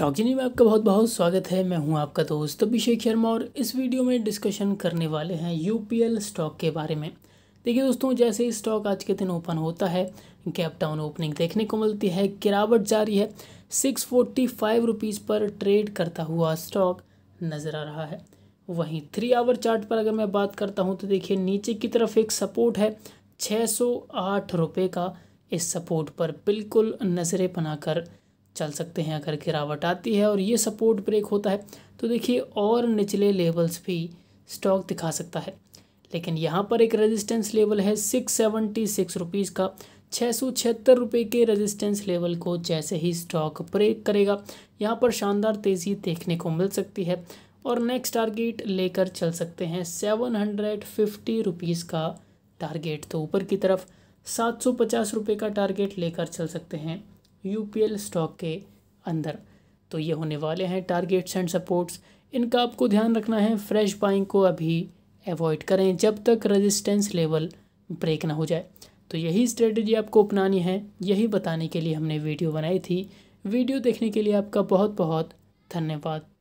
stock जी में आपका बहुत बहुत स्वागत है मैं हूं आपका दोस्त अभिषेक शर्मा और इस वीडियो में डिस्कशन करने वाले हैं यूपीएल स्टॉक के बारे में देखिए दोस्तों जैसे ही स्टॉक आज के दिन ओपन होता है गैप डाउन ओपनिंग देखने को मिलती है गिरावट जारी है सिक्स फोर्टी फाइव रुपीज़ पर ट्रेड करता हुआ स्टॉक नज़र आ रहा है वहीं थ्री आवर चार्ट पर अगर मैं बात करता हूँ तो देखिए नीचे की तरफ एक सपोर्ट है छः सौ आठ रुपये का इस सपोर्ट पर बिल्कुल नज़रें बनाकर चल सकते हैं अगर गिरावट आती है और ये सपोर्ट ब्रेक होता है तो देखिए और निचले लेवल्स भी स्टॉक दिखा सकता है लेकिन यहाँ पर एक रेजिस्टेंस लेवल है सिक्स सेवेंटी सिक्स रुपीज़ का छः सौ छिहत्तर रुपये के रेजिस्टेंस लेवल को जैसे ही स्टॉक ब्रेक करेगा यहाँ पर शानदार तेज़ी देखने को मिल सकती है और नेक्स्ट टारगेट लेकर चल सकते हैं सेवन हंड्रेड फिफ्टी रुपीज़ का टारगेट तो ऊपर की तरफ सात सौ पचास रुपये का टारगेट लेकर चल सकते हैं यूपीएल स्टॉक के अंदर तो ये होने वाले हैं टारगेट्स एंड सपोर्ट्स इनका आपको ध्यान रखना है फ्रेश बाइंग को अभी अवॉइड करें जब तक रेजिस्टेंस लेवल ब्रेक ना हो जाए तो यही स्ट्रेटजी आपको अपनानी है यही बताने के लिए हमने वीडियो बनाई थी वीडियो देखने के लिए आपका बहुत बहुत धन्यवाद